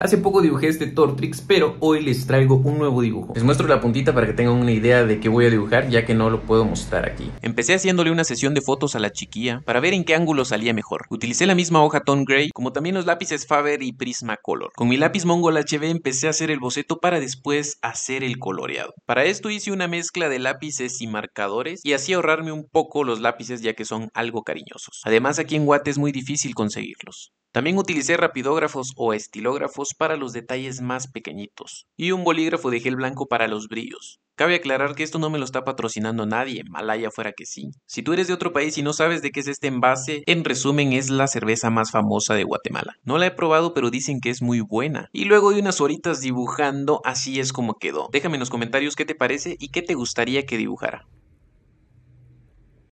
Hace poco dibujé este Tortrix, pero hoy les traigo un nuevo dibujo. Les muestro la puntita para que tengan una idea de qué voy a dibujar, ya que no lo puedo mostrar aquí. Empecé haciéndole una sesión de fotos a la chiquilla para ver en qué ángulo salía mejor. Utilicé la misma hoja Tone Gray, como también los lápices Faber y Prismacolor. Con mi lápiz Mongol HB empecé a hacer el boceto para después hacer el coloreado. Para esto hice una mezcla de lápices y marcadores y así ahorrarme un poco los lápices ya que son algo cariñosos. Además aquí en Watt es muy difícil conseguirlos. También utilicé rapidógrafos o estilógrafos para los detalles más pequeñitos y un bolígrafo de gel blanco para los brillos. Cabe aclarar que esto no me lo está patrocinando nadie, malaya fuera que sí. Si tú eres de otro país y no sabes de qué es este envase, en resumen es la cerveza más famosa de Guatemala. No la he probado pero dicen que es muy buena. Y luego de unas horitas dibujando, así es como quedó. Déjame en los comentarios qué te parece y qué te gustaría que dibujara.